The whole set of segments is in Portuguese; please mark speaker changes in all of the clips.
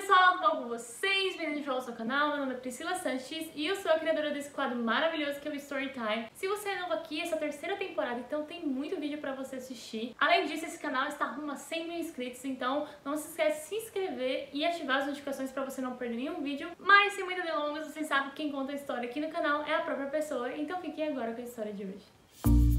Speaker 1: pessoal, tudo bom com vocês? Bem-vindos ao seu canal, meu nome é Priscila Sanches e eu sou a criadora desse quadro maravilhoso que é o Storytime. Se você é novo aqui, essa é a terceira temporada, então tem muito vídeo pra você assistir. Além disso, esse canal está rumo a 100 mil inscritos, então não se esquece de se inscrever e ativar as notificações pra você não perder nenhum vídeo. Mas, sem muita delongas, vocês sabem que quem conta a história aqui no canal é a própria pessoa, então fiquem agora com a história de hoje.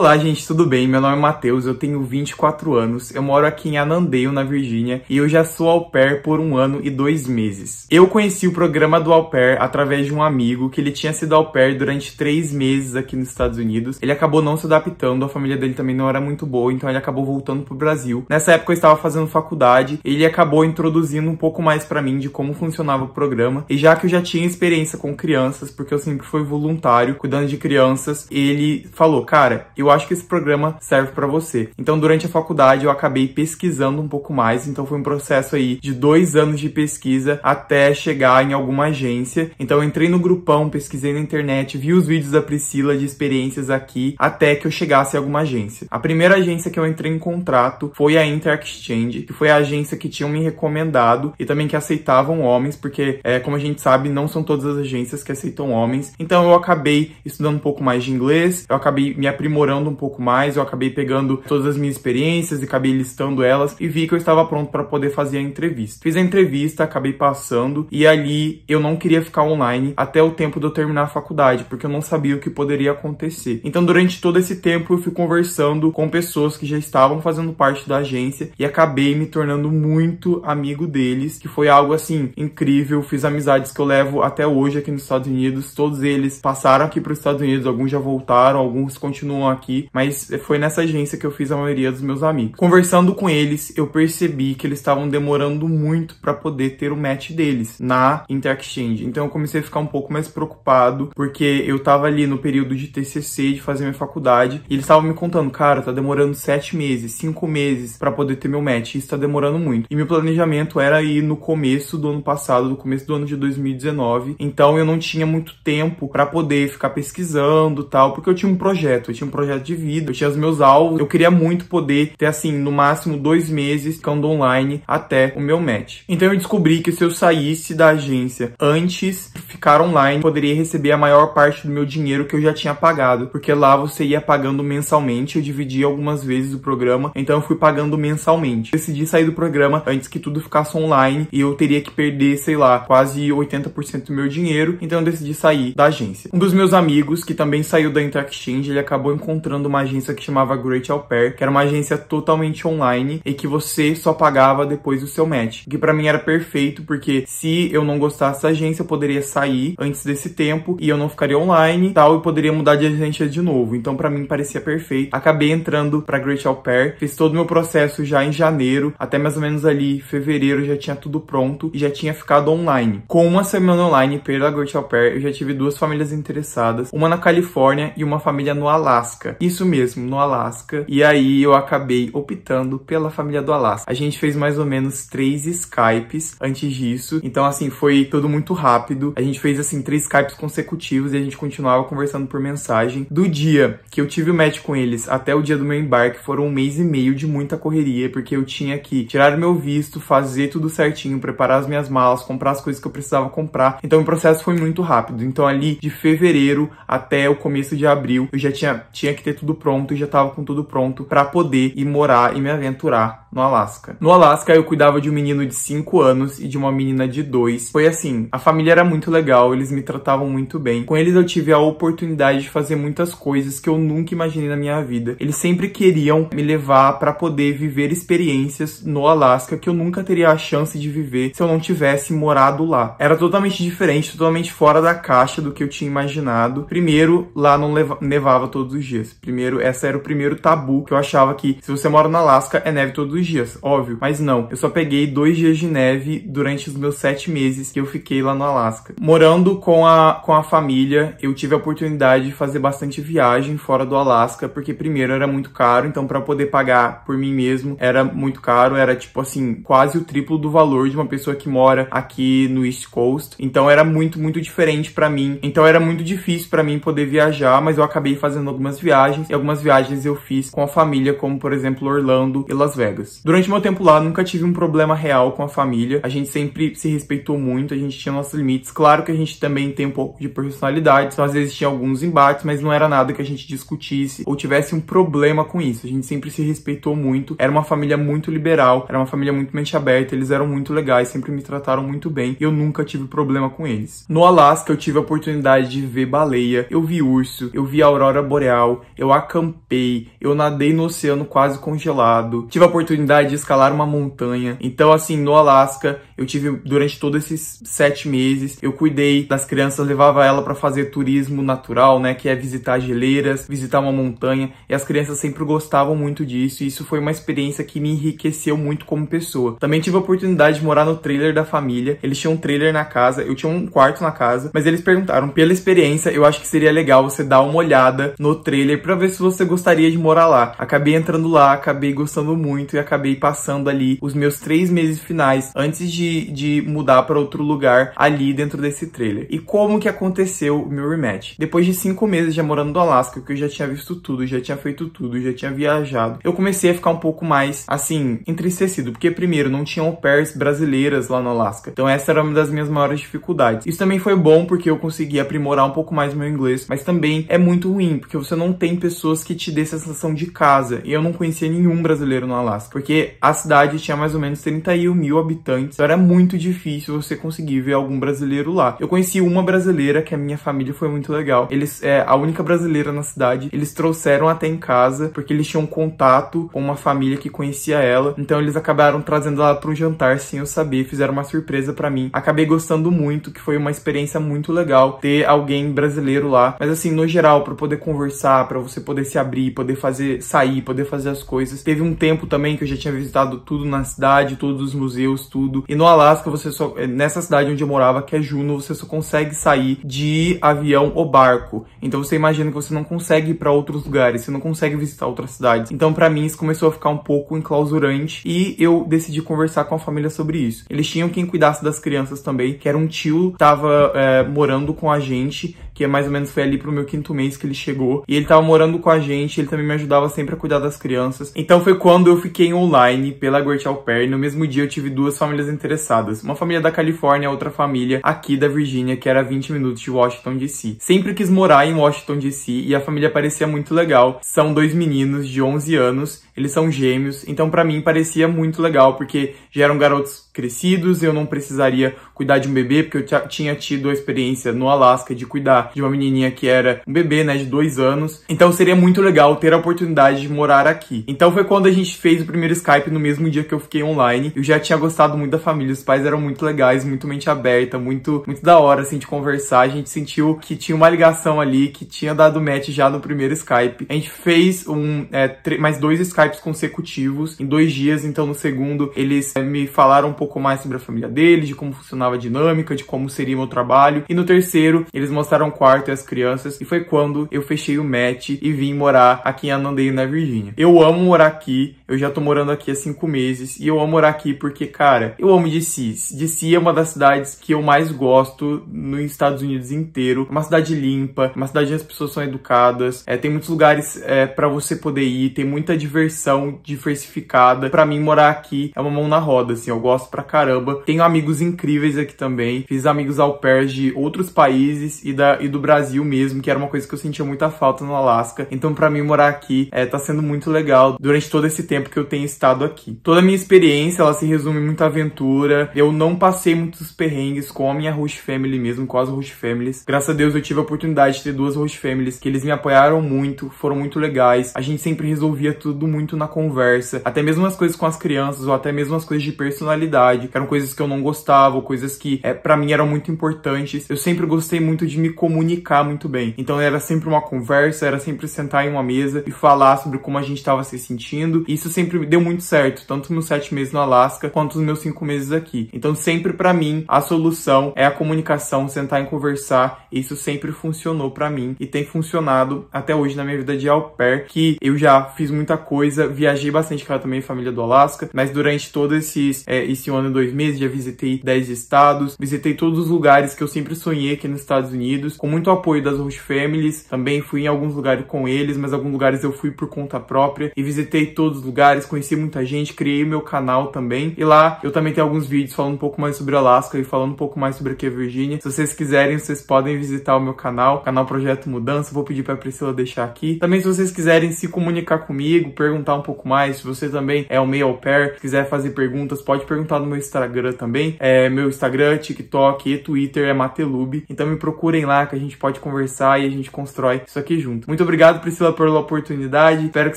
Speaker 1: Olá, gente, tudo bem? Meu nome é Matheus, eu tenho 24 anos, eu moro aqui em Anandeio, na Virgínia, e eu já sou au pair por um ano e dois meses. Eu conheci o programa do au pair através de um amigo que ele tinha sido au pair durante três meses aqui nos Estados Unidos. Ele acabou não se adaptando, a família dele também não era muito boa, então ele acabou voltando pro Brasil. Nessa época eu estava fazendo faculdade, ele acabou introduzindo um pouco mais para mim de como funcionava o programa, e já que eu já tinha experiência com crianças, porque eu sempre fui voluntário cuidando de crianças, ele falou, cara, eu eu acho que esse programa serve para você. Então, durante a faculdade, eu acabei pesquisando um pouco mais. Então, foi um processo aí de dois anos de pesquisa até chegar em alguma agência. Então, entrei no grupão, pesquisei na internet, vi os vídeos da Priscila de experiências aqui, até que eu chegasse em alguma agência. A primeira agência que eu entrei em contrato foi a Inter Exchange, que foi a agência que tinham me recomendado e também que aceitavam homens, porque, é, como a gente sabe, não são todas as agências que aceitam homens. Então, eu acabei estudando um pouco mais de inglês, eu acabei me aprimorando estudando um pouco mais, eu acabei pegando todas as minhas experiências e acabei listando elas e vi que eu estava pronto para poder fazer a entrevista. Fiz a entrevista, acabei passando e ali eu não queria ficar online até o tempo de eu terminar a faculdade, porque eu não sabia o que poderia acontecer. Então, durante todo esse tempo, eu fui conversando com pessoas que já estavam fazendo parte da agência e acabei me tornando muito amigo deles, que foi algo assim incrível. Fiz amizades que eu levo até hoje aqui nos Estados Unidos. Todos eles passaram aqui para os Estados Unidos, alguns já voltaram, alguns continuam aqui aqui, mas foi nessa agência que eu fiz a maioria dos meus amigos. Conversando com eles, eu percebi que eles estavam demorando muito para poder ter o match deles na Interchange. Então eu comecei a ficar um pouco mais preocupado, porque eu tava ali no período de TCC, de fazer minha faculdade, e eles estavam me contando, cara, tá demorando sete meses, cinco meses para poder ter meu match, isso tá demorando muito. E meu planejamento era ir no começo do ano passado, no começo do ano de 2019, então eu não tinha muito tempo para poder ficar pesquisando tal, porque eu tinha um projeto, eu tinha um projeto qualidade de vida. Eu tinha os meus alvos. Eu queria muito poder ter, assim, no máximo dois meses ficando online até o meu match. Então eu descobri que se eu saísse da agência antes de ficar online, poderia receber a maior parte do meu dinheiro que eu já tinha pagado. Porque lá você ia pagando mensalmente. Eu dividi algumas vezes o programa. Então eu fui pagando mensalmente. Decidi sair do programa antes que tudo ficasse online e eu teria que perder, sei lá, quase 80% do meu dinheiro. Então eu decidi sair da agência. Um dos meus amigos, que também saiu da Interchange ele acabou encontrando entrando uma agência que chamava Great Au Pair, que era uma agência totalmente online e que você só pagava depois do seu match. O que para mim era perfeito, porque se eu não gostasse da agência, eu poderia sair antes desse tempo e eu não ficaria online tal, e poderia mudar de agência de novo. Então para mim parecia perfeito. Acabei entrando para Great Au Pair, fiz todo o meu processo já em janeiro, até mais ou menos ali fevereiro já tinha tudo pronto e já tinha ficado online. Com uma semana online pela Great Au Pair, eu já tive duas famílias interessadas, uma na Califórnia e uma família no Alasca. Alasca. Isso mesmo, no Alasca. E aí eu acabei optando pela família do Alasca. A gente fez mais ou menos três Skypes antes disso. Então, assim, foi tudo muito rápido. A gente fez, assim, três Skypes consecutivos e a gente continuava conversando por mensagem. Do dia que eu tive o match com eles até o dia do meu embarque, foram um mês e meio de muita correria, porque eu tinha que tirar meu visto, fazer tudo certinho, preparar as minhas malas, comprar as coisas que eu precisava comprar. Então, o processo foi muito rápido. Então, ali de fevereiro até o começo de abril, eu já tinha, tinha que que ter tudo pronto e já estava com tudo pronto para poder ir morar e me aventurar no Alasca. No Alasca, eu cuidava de um menino de 5 anos e de uma menina de 2. Foi assim, a família era muito legal, eles me tratavam muito bem. Com eles eu tive a oportunidade de fazer muitas coisas que eu nunca imaginei na minha vida. Eles sempre queriam me levar para poder viver experiências no Alasca que eu nunca teria a chance de viver se eu não tivesse morado lá. Era totalmente diferente, totalmente fora da caixa do que eu tinha imaginado. Primeiro, lá não nevava todos os dias. Primeiro, essa era o primeiro tabu que eu achava que se você mora no Alasca é neve todos os dias, óbvio. Mas não, eu só peguei dois dias de neve durante os meus sete meses que eu fiquei lá no Alasca. Morando com a, com a família, eu tive a oportunidade de fazer bastante viagem fora do Alasca, porque primeiro era muito caro, então para poder pagar por mim mesmo era muito caro, era tipo assim, quase o triplo do valor de uma pessoa que mora aqui no East Coast. Então era muito, muito diferente para mim. Então era muito difícil para mim poder viajar, mas eu acabei fazendo algumas viagens e algumas viagens eu fiz com a família, como por exemplo Orlando e Las Vegas. Durante meu tempo lá, nunca tive um problema real com a família. A gente sempre se respeitou muito, a gente tinha nossos limites. Claro que a gente também tem um pouco de personalidade, então às vezes tinha alguns embates, mas não era nada que a gente discutisse ou tivesse um problema com isso. A gente sempre se respeitou muito. Era uma família muito liberal, era uma família muito mente aberta, eles eram muito legais, sempre me trataram muito bem e eu nunca tive problema com eles. No Alasca, eu tive a oportunidade de ver baleia, eu vi urso, eu vi aurora boreal, eu acampei, eu nadei no oceano quase congelado. Tive a oportunidade oportunidade de escalar uma montanha. Então, assim, no Alasca, eu tive durante todos esses sete meses, eu cuidei das crianças, levava ela para fazer turismo natural, né? Que é visitar geleiras, visitar uma montanha. E as crianças sempre gostavam muito disso. E isso foi uma experiência que me enriqueceu muito como pessoa. Também tive a oportunidade de morar no trailer da família. Eles tinham um trailer na casa, eu tinha um quarto na casa, mas eles perguntaram pela experiência, eu acho que seria legal você dar uma olhada no trailer para ver se você gostaria de morar lá. Acabei entrando lá, acabei gostando muito e acabei acabei passando ali os meus três meses finais antes de, de mudar para outro lugar ali dentro desse trailer. E como que aconteceu o meu rematch? Depois de cinco meses já morando no Alasca, que eu já tinha visto tudo, já tinha feito tudo, já tinha viajado, eu comecei a ficar um pouco mais, assim, entristecido. Porque, primeiro, não tinham pairs brasileiras lá no Alasca. Então, essa era uma das minhas maiores dificuldades. Isso também foi bom porque eu consegui aprimorar um pouco mais meu inglês, mas também é muito ruim, porque você não tem pessoas que te dê sensação de casa. E eu não conhecia nenhum brasileiro no Alasca porque a cidade tinha mais ou menos 31 mil habitantes, então era muito difícil você conseguir ver algum brasileiro lá. Eu conheci uma brasileira que a minha família foi muito legal. Eles, é, a única brasileira na cidade, eles trouxeram até em casa, porque eles tinham contato com uma família que conhecia ela, então eles acabaram trazendo ela para um jantar sem eu saber, fizeram uma surpresa para mim. Acabei gostando muito, que foi uma experiência muito legal ter alguém brasileiro lá, mas assim, no geral, para poder conversar, para você poder se abrir, poder fazer sair, poder fazer as coisas. Teve um tempo também que eu já tinha visitado tudo na cidade, todos os museus, tudo. E no Alasca, você só. É, nessa cidade onde eu morava, que é Juno, você só consegue sair de avião ou barco. Então você imagina que você não consegue ir pra outros lugares, você não consegue visitar outras cidades. Então, para mim, isso começou a ficar um pouco enclausurante e eu decidi conversar com a família sobre isso. Eles tinham quem cuidasse das crianças também, que era um tio, tava é, morando com a gente, que é mais ou menos foi ali pro meu quinto mês que ele chegou. E ele tava morando com a gente, ele também me ajudava sempre a cuidar das crianças. Então foi quando eu fiquei online pela Guertin No mesmo dia eu tive duas famílias interessadas. Uma família da Califórnia, outra família aqui da Virgínia, que era 20 minutos de Washington DC. Sempre quis morar em Washington DC e a família parecia muito legal. São dois meninos de 11 anos, eles são gêmeos, então para mim parecia muito legal porque já eram garotos crescidos, eu não precisaria cuidar de um bebê, porque eu tinha tido a experiência no Alasca de cuidar de uma menininha que era um bebê, né, de dois anos. Então seria muito legal ter a oportunidade de morar aqui. Então foi quando a gente fez o primeiro Skype no mesmo dia que eu fiquei online. Eu já tinha gostado muito da família, os pais eram muito legais, muito mente aberta, muito, muito da hora, assim, de conversar. A gente sentiu que tinha uma ligação ali, que tinha dado match já no primeiro Skype. A gente fez um, é, mais dois Skypes consecutivos em dois dias, então no segundo eles é, me falaram um pouco pouco mais sobre a família deles, de como funcionava a dinâmica, de como seria meu trabalho. E no terceiro, eles mostraram o quarto e as crianças, e foi quando eu fechei o match e vim morar aqui em Anandeia, na Virgínia. Eu amo morar aqui, eu já tô morando aqui há cinco meses e eu amo morar aqui porque, cara, eu amo DC. DC é uma das cidades que eu mais gosto nos Estados Unidos inteiro. É uma cidade limpa, uma cidade onde as pessoas são educadas. É, tem muitos lugares é, para você poder ir, tem muita diversão diversificada. Para mim, morar aqui é uma mão na roda, assim. Eu gosto pra caramba. Tenho amigos incríveis aqui também. Fiz amigos au pé de outros países e, da, e do Brasil mesmo, que era uma coisa que eu sentia muita falta no Alasca. Então, para mim, morar aqui é, tá sendo muito legal durante todo esse tempo tempo que eu tenho estado aqui. Toda a minha experiência, ela se resume em muita aventura. Eu não passei muitos perrengues com a minha host family mesmo, com as host families. Graças a Deus eu tive a oportunidade de ter duas host families que eles me apoiaram muito, foram muito legais. A gente sempre resolvia tudo muito na conversa, até mesmo as coisas com as crianças ou até mesmo as coisas de personalidade, que eram coisas que eu não gostava, coisas que é eh, para mim eram muito importantes. Eu sempre gostei muito de me comunicar muito bem. Então era sempre uma conversa, era sempre sentar em uma mesa e falar sobre como a gente estava se sentindo. Isso sempre deu muito certo, tanto meus sete meses no Alasca quanto os meus cinco meses aqui. Então, sempre para mim, a solução é a comunicação, sentar e conversar. Isso sempre funcionou para mim e tem funcionado até hoje na minha vida de au pair, que eu já fiz muita coisa, viajei bastante com ela também, família do Alasca, mas durante todo esses, é, esse ano e dois meses, já visitei dez estados, visitei todos os lugares que eu sempre sonhei aqui nos Estados Unidos, com muito apoio das host families, também fui em alguns lugares com eles, mas alguns lugares eu fui por conta própria e visitei todos os lugares lugares, conheci muita gente, criei meu canal também. E lá eu também tenho alguns vídeos falando um pouco mais sobre Alaska e falando um pouco mais sobre aqui a Virgínia. Se vocês quiserem, vocês podem visitar o meu canal, canal Projeto Mudança. Vou pedir para Priscila deixar aqui. Também se vocês quiserem se comunicar comigo, perguntar um pouco mais, se você também é um meio au pair, quiser fazer perguntas, pode perguntar no meu Instagram também. É meu Instagram, TikTok e Twitter é Matelube. Então me procurem lá que a gente pode conversar e a gente constrói isso aqui junto. Muito obrigado, Priscila, pela oportunidade. Espero que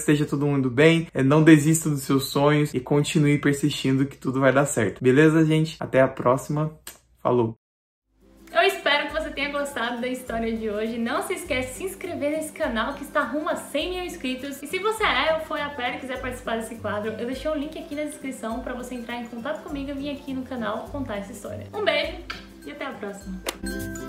Speaker 1: esteja todo mundo bem. É, não deixe desista dos seus sonhos e continue persistindo que tudo vai dar certo. Beleza, gente? Até a próxima. Falou! Eu espero que você tenha gostado da história de hoje. Não se esquece de se inscrever nesse canal que está rumo a 100 mil inscritos. E se você é ou foi a pera e quiser participar desse quadro, eu deixei o um link aqui na descrição para você entrar em contato comigo e vir aqui no canal contar essa história. Um beijo! e até a próxima.